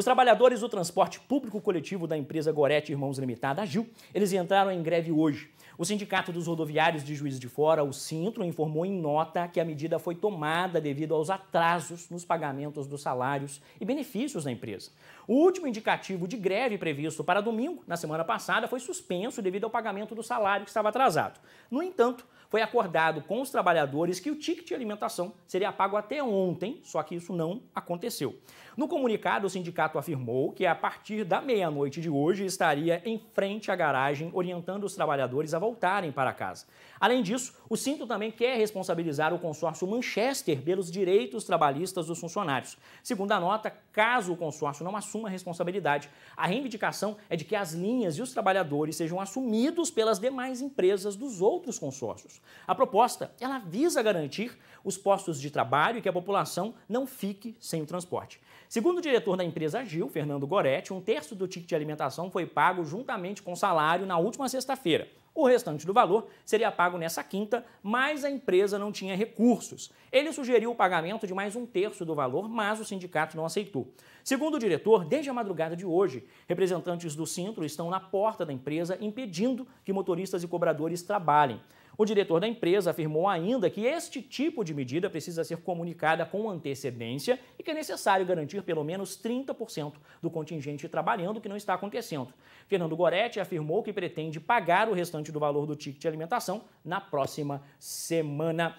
Os trabalhadores do transporte público coletivo da empresa Gorete Irmãos Limitada, agiu. GIL, eles entraram em greve hoje. O Sindicato dos Rodoviários de Juiz de Fora, o Sintro, informou em nota que a medida foi tomada devido aos atrasos nos pagamentos dos salários e benefícios da empresa. O último indicativo de greve previsto para domingo, na semana passada, foi suspenso devido ao pagamento do salário que estava atrasado. No entanto, foi acordado com os trabalhadores que o ticket de alimentação seria pago até ontem, só que isso não aconteceu. No comunicado, o sindicato afirmou que a partir da meia-noite de hoje estaria em frente à garagem, orientando os trabalhadores a voltarem para casa. Além disso, o Cinto também quer responsabilizar o consórcio Manchester pelos direitos trabalhistas dos funcionários. Segundo a nota, caso o consórcio não assuma a responsabilidade, a reivindicação é de que as linhas e os trabalhadores sejam assumidos pelas demais empresas dos outros consórcios. A proposta ela visa garantir os postos de trabalho e que a população não fique sem o transporte. Segundo o diretor da empresa Gil, Fernando Goretti, um terço do ticket de alimentação foi pago juntamente com salário na última sexta-feira. O restante do valor seria pago nessa quinta, mas a empresa não tinha recursos. Ele sugeriu o pagamento de mais um terço do valor, mas o sindicato não aceitou. Segundo o diretor, desde a madrugada de hoje, representantes do Centro estão na porta da empresa impedindo que motoristas e cobradores trabalhem. O diretor da empresa afirmou ainda que este tipo de medida precisa ser comunicada com antecedência e que é necessário garantir pelo menos 30% do contingente trabalhando, o que não está acontecendo. Fernando Goretti afirmou que pretende pagar o restante do valor do ticket de alimentação na próxima semana.